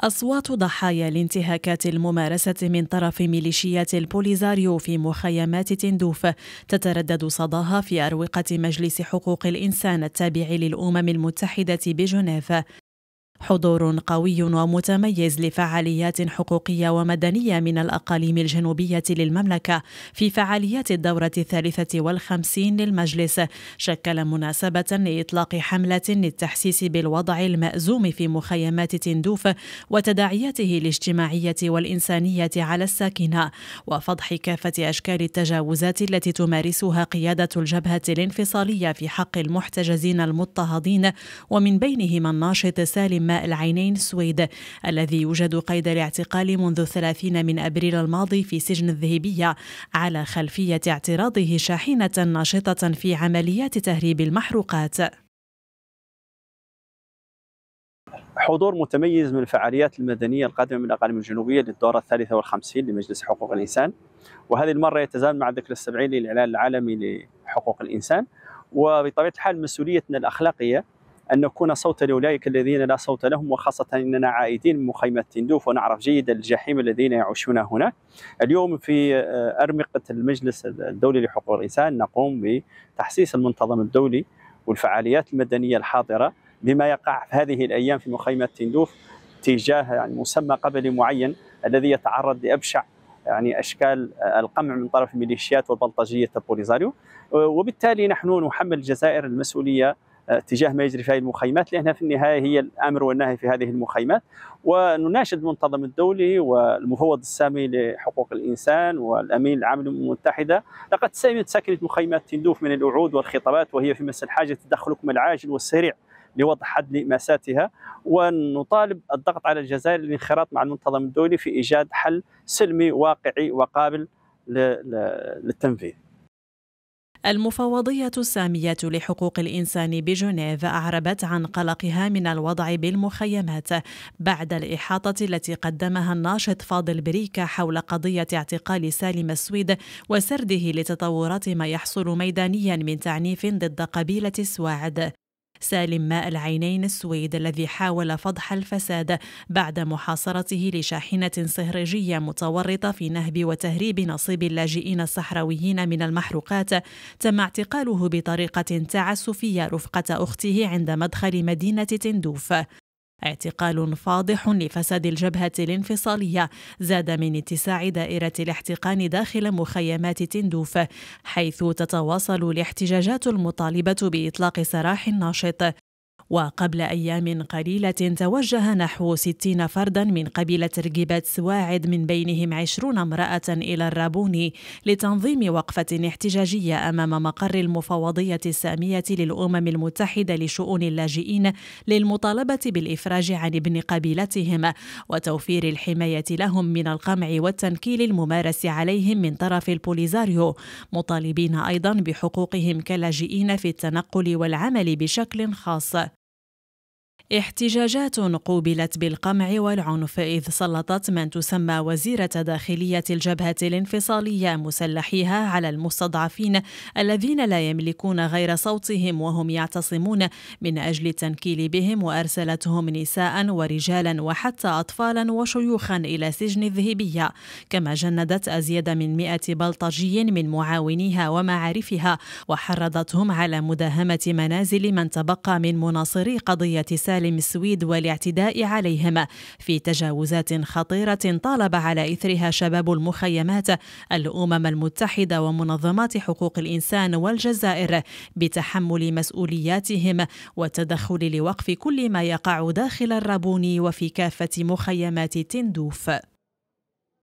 أصوات ضحايا الانتهاكات الممارسة من طرف ميليشيات البوليزاريو في مخيمات تندوف تتردد صداها في أروقة مجلس حقوق الإنسان التابع للأمم المتحدة بجنيف حضور قوي ومتميز لفعاليات حقوقية ومدنية من الأقاليم الجنوبية للمملكة في فعاليات الدورة الثالثة والخمسين للمجلس شكل مناسبة لإطلاق حملة للتحسيس بالوضع المأزوم في مخيمات تندوف وتداعياته الاجتماعية والإنسانية على الساكنة وفضح كافة أشكال التجاوزات التي تمارسها قيادة الجبهة الانفصالية في حق المحتجزين المضطهدين ومن بينهم الناشط سالم ماء العينين السويد الذي يوجد قيد الاعتقال منذ 30 من أبريل الماضي في سجن الذهبية على خلفية اعتراضه شاحنة ناشطة في عمليات تهريب المحروقات حضور متميز من الفعاليات المدنيه القادمه من الاقاليم الجنوبيه للدوره الثالثه والخمسين لمجلس حقوق الانسان وهذه المره يتزامن مع ذكرى السبعين للاعلان العالمي لحقوق الانسان وبطبيعه الحال مسؤوليتنا الاخلاقيه ان نكون صوتا لاولئك الذين لا صوت لهم وخاصه اننا عائدين من مخيمات تندوف ونعرف جيدا الجحيم الذين يعيشون هناك. اليوم في آه، ارمقه المجلس الدولي لحقوق الانسان نقوم بتحسيس المنتظم الدولي والفعاليات المدنيه الحاضره بما يقع في هذه الايام في مخيمات تندوف تجاه يعني مسمى قبلي معين الذي يتعرض لابشع يعني اشكال آه، القمع من طرف الميليشيات والبلطجيه البوليزاريو آه، وبالتالي نحن نحمل الجزائر المسؤوليه اتجاه ما يجري في هذه المخيمات لأنها في النهاية هي الأمر والنهي في هذه المخيمات ونناشد المنتظم الدولي والمفوض السامي لحقوق الإنسان والأمين العام للأمم المتحدة لقد ساكنه مخيمات تندوف من الوعود والخطابات وهي في مس الحاجة تدخلكم العاجل والسريع لوضع حد لماساتها ونطالب الضغط على الجزائر للانخراط مع المنتظم الدولي في إيجاد حل سلمي واقعي وقابل للتنفيذ المفوضية السامية لحقوق الإنسان بجنيف أعربت عن قلقها من الوضع بالمخيمات بعد الإحاطة التي قدمها الناشط فاضل بريكا حول قضية اعتقال سالم السويد وسرده لتطورات ما يحصل ميدانيا من تعنيف ضد قبيلة السواعد سالم ماء العينين السويد الذي حاول فضح الفساد بعد محاصرته لشاحنة صهرجية متورطة في نهب وتهريب نصيب اللاجئين الصحراويين من المحروقات تم اعتقاله بطريقة تعسفية رفقة أخته عند مدخل مدينة تندوف اعتقال فاضح لفساد الجبهة الانفصالية زاد من اتساع دائرة الاحتقان داخل مخيمات تندوف حيث تتواصل الاحتجاجات المطالبة بإطلاق سراح ناشط وقبل أيام قليلة توجه نحو 60 فردا من قبيلة رقيبة سواعد من بينهم 20 امرأة إلى الرابوني لتنظيم وقفة احتجاجية أمام مقر المفوضية السامية للأمم المتحدة لشؤون اللاجئين للمطالبة بالإفراج عن ابن قبيلتهم وتوفير الحماية لهم من القمع والتنكيل الممارس عليهم من طرف البوليزاريو مطالبين أيضا بحقوقهم كلاجئين في التنقل والعمل بشكل خاص احتجاجات قوبلت بالقمع والعنف إذ سلطت من تسمى وزيرة داخلية الجبهة الانفصالية مسلحيها على المستضعفين الذين لا يملكون غير صوتهم وهم يعتصمون من أجل التنكيل بهم وأرسلتهم نساء ورجالا وحتى أطفالا وشيوخا إلى سجن الذهبية كما جندت أزيد من مئة بلطجي من معاونيها ومعارفها وحرضتهم على مداهمة منازل من تبقى من مناصري قضية سارة مسالم السويد والاعتداء عليهم في تجاوزات خطيرة طالب على إثرها شباب المخيمات الأمم المتحدة ومنظمات حقوق الإنسان والجزائر بتحمل مسؤولياتهم والتدخل لوقف كل ما يقع داخل الرابون وفي كافة مخيمات تندوف